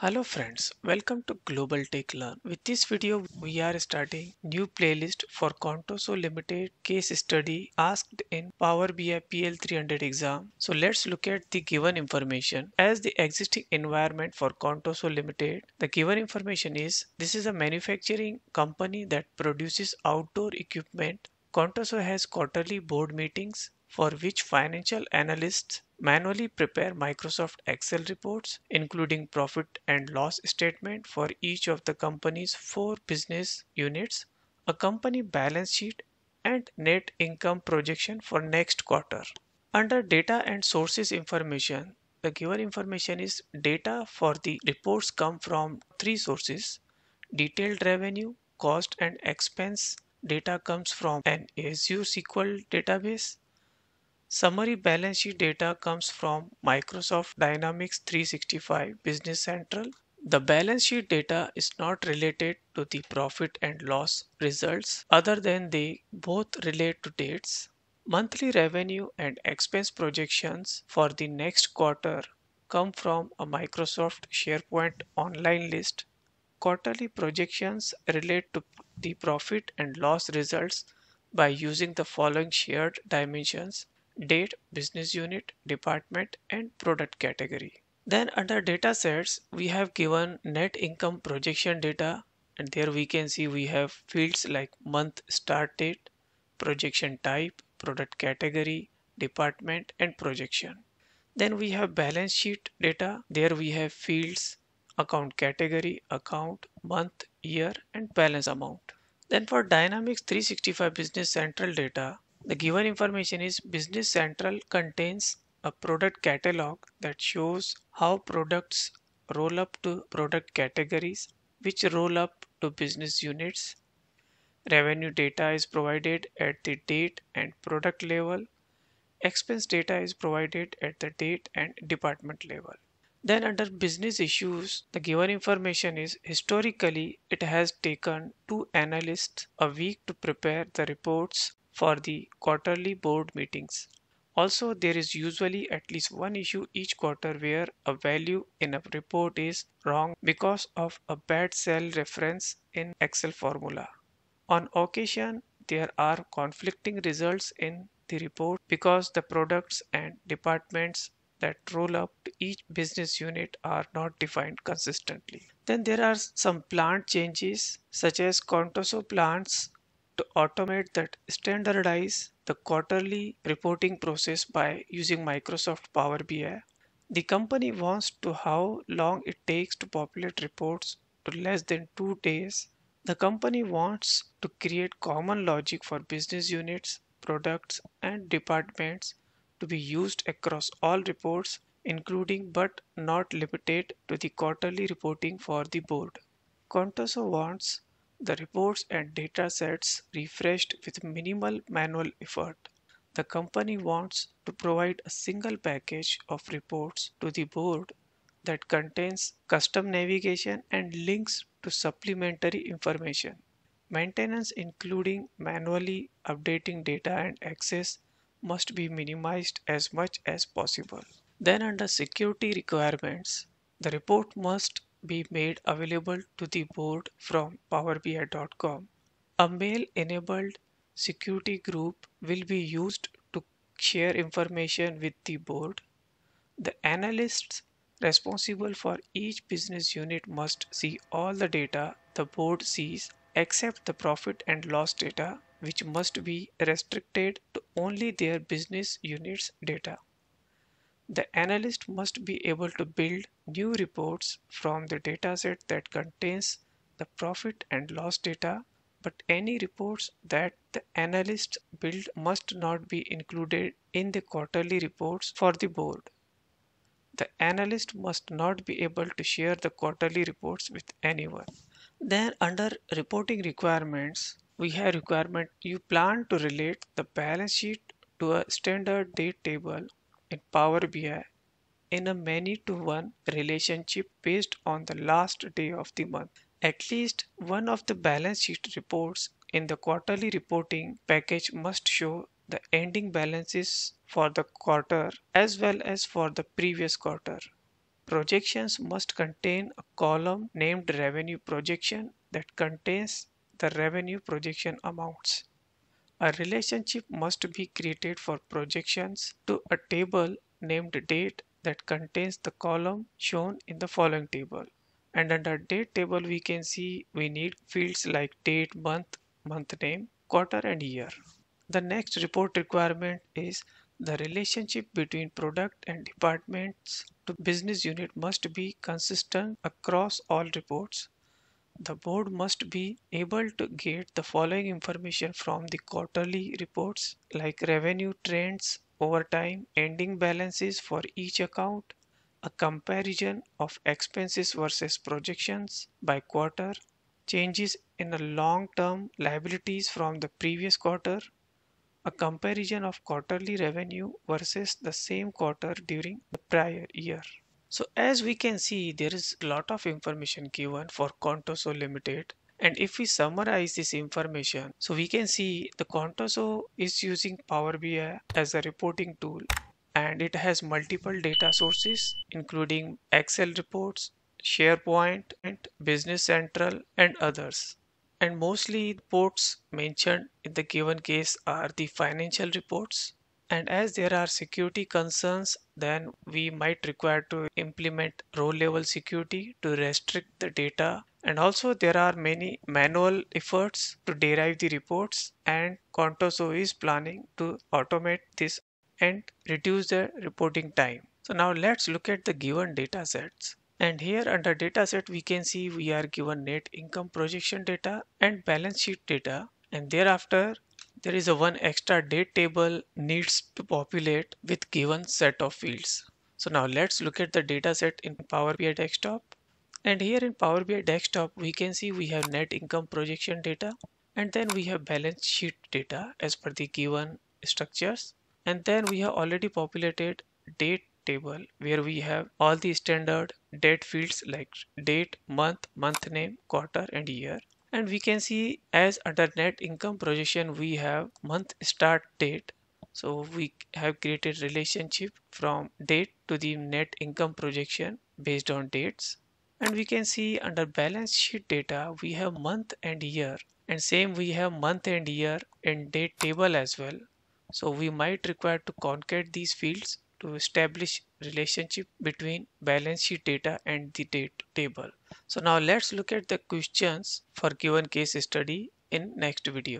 Hello friends, welcome to Global Tech Learn. With this video, we are starting new playlist for Contoso Limited case study asked in Power BI PL300 exam. So let's look at the given information. As the existing environment for Contoso Limited, the given information is this is a manufacturing company that produces outdoor equipment. Contoso has quarterly board meetings for which financial analysts manually prepare Microsoft Excel reports, including profit and loss statement for each of the company's four business units, a company balance sheet, and net income projection for next quarter. Under data and sources information, the given information is data for the reports come from three sources. Detailed revenue, cost and expense data comes from an Azure SQL database Summary balance sheet data comes from Microsoft Dynamics 365 Business Central. The balance sheet data is not related to the profit and loss results other than they both relate to dates. Monthly revenue and expense projections for the next quarter come from a Microsoft SharePoint online list. Quarterly projections relate to the profit and loss results by using the following shared dimensions date, business unit, department, and product category. Then under data sets, we have given net income projection data and there we can see we have fields like month start date, projection type, product category, department and projection. Then we have balance sheet data. There we have fields, account category, account, month, year and balance amount. Then for Dynamics 365 Business Central data, the given information is Business Central contains a product catalog that shows how products roll up to product categories, which roll up to business units. Revenue data is provided at the date and product level. Expense data is provided at the date and department level. Then under business issues, the given information is historically it has taken two analysts a week to prepare the reports for the quarterly board meetings. Also, there is usually at least one issue each quarter where a value in a report is wrong because of a bad cell reference in Excel formula. On occasion, there are conflicting results in the report because the products and departments that roll up to each business unit are not defined consistently. Then there are some plant changes such as Contoso plants to automate that standardize the quarterly reporting process by using Microsoft Power BI. The company wants to how long it takes to populate reports to less than 2 days. The company wants to create common logic for business units, products and departments to be used across all reports including but not limited to the quarterly reporting for the board. Contoso wants the reports and data sets refreshed with minimal manual effort. The company wants to provide a single package of reports to the board that contains custom navigation and links to supplementary information. Maintenance including manually updating data and access must be minimized as much as possible. Then under security requirements, the report must be made available to the board from powerbi.com. A mail-enabled security group will be used to share information with the board. The analysts responsible for each business unit must see all the data the board sees except the profit and loss data which must be restricted to only their business units data. The analyst must be able to build new reports from the dataset that contains the profit and loss data, but any reports that the analyst build must not be included in the quarterly reports for the board. The analyst must not be able to share the quarterly reports with anyone. Then under reporting requirements, we have requirement you plan to relate the balance sheet to a standard date table in Power BI in a many to one relationship based on the last day of the month. At least one of the balance sheet reports in the quarterly reporting package must show the ending balances for the quarter as well as for the previous quarter. Projections must contain a column named revenue projection that contains the revenue projection amounts. A relationship must be created for projections to a table named date that contains the column shown in the following table. And under date table we can see we need fields like date, month, month name, quarter and year. The next report requirement is the relationship between product and departments to business unit must be consistent across all reports the board must be able to get the following information from the quarterly reports like revenue trends over time, ending balances for each account, a comparison of expenses versus projections by quarter, changes in the long-term liabilities from the previous quarter, a comparison of quarterly revenue versus the same quarter during the prior year. So as we can see, there is a lot of information given for Contoso Limited. And if we summarize this information, so we can see the Contoso is using Power BI as a reporting tool and it has multiple data sources including Excel reports, SharePoint, and Business Central and others. And mostly reports mentioned in the given case are the financial reports, and as there are security concerns, then we might require to implement row level security to restrict the data. And also there are many manual efforts to derive the reports and Contoso is planning to automate this and reduce the reporting time. So now let's look at the given data sets. And here under dataset we can see we are given net income projection data and balance sheet data and thereafter there is a one extra date table needs to populate with given set of fields. So now let's look at the data set in Power BI Desktop. And here in Power BI Desktop, we can see we have net income projection data and then we have balance sheet data as per the given structures. And then we have already populated date table where we have all the standard date fields like date, month, month name, quarter and year and we can see as under net income projection we have month start date so we have created relationship from date to the net income projection based on dates and we can see under balance sheet data we have month and year and same we have month and year and date table as well so we might require to concat these fields to establish relationship between balance sheet data and the date table so now let's look at the questions for given case study in next video.